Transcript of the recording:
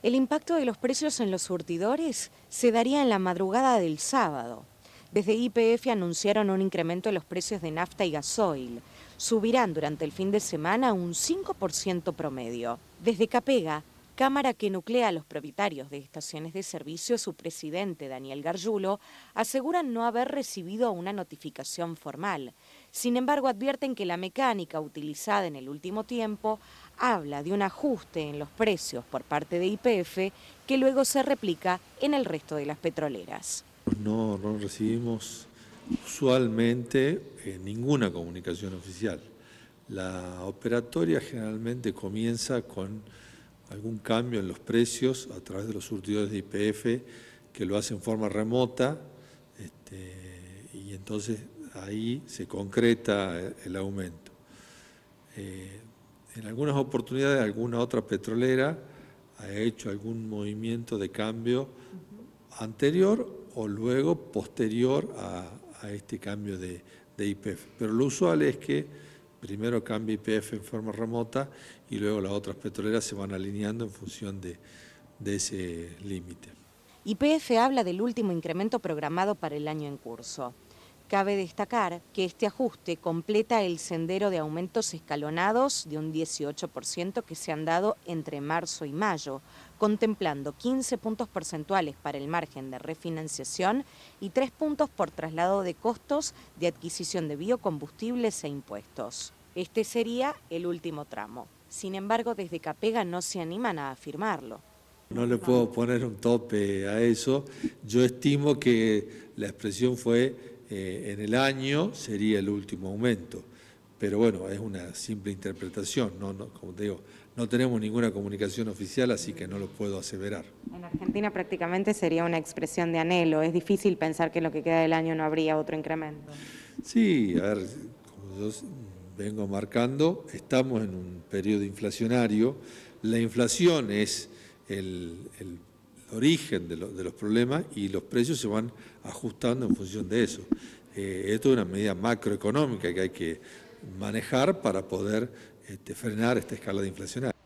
El impacto de los precios en los surtidores se daría en la madrugada del sábado. Desde IPF anunciaron un incremento en los precios de nafta y gasoil. Subirán durante el fin de semana un 5% promedio. Desde Capega, cámara que nuclea a los propietarios de estaciones de servicio, su presidente Daniel Garjulo, aseguran no haber recibido una notificación formal. Sin embargo, advierten que la mecánica utilizada en el último tiempo habla de un ajuste en los precios por parte de IPF que luego se replica en el resto de las petroleras. No, recibimos usualmente eh, ninguna comunicación oficial. La operatoria generalmente comienza con algún cambio en los precios a través de los surtidores de IPF que lo hacen en forma remota este, y entonces ahí se concreta el aumento. Eh, en algunas oportunidades alguna otra petrolera ha hecho algún movimiento de cambio anterior o luego posterior a, a este cambio de IPF. Pero lo usual es que primero cambia IPF en forma remota y luego las otras petroleras se van alineando en función de, ese límite. IPF habla del último incremento programado para el año en curso. Cabe destacar que este ajuste completa el sendero de aumentos escalonados de un 18% que se han dado entre marzo y mayo, contemplando 15 puntos percentuales para el margen de refinanciación y 3 puntos por traslado de costos de adquisición de biocombustibles e impuestos. Este sería el último tramo. Sin embargo, desde Capega no se animan a afirmarlo. No le puedo poner un tope a eso. Yo estimo que la expresión fue eh, en el año sería el último aumento. Pero bueno, es una simple interpretación, no, como te digo, no tenemos ninguna comunicación oficial, así que no lo puedo aseverar. En Argentina prácticamente sería una expresión de anhelo, es difícil pensar que en lo que queda del año no habría otro incremento. Sí, a ver, como yo vengo marcando, estamos en un periodo inflacionario, la inflación es el origen de, los problemas y los precios se van ajustando en función de eso. Eh, esto es una medida macroeconómica que hay que manejar para poder este, frenar esta escala de inflacionaria.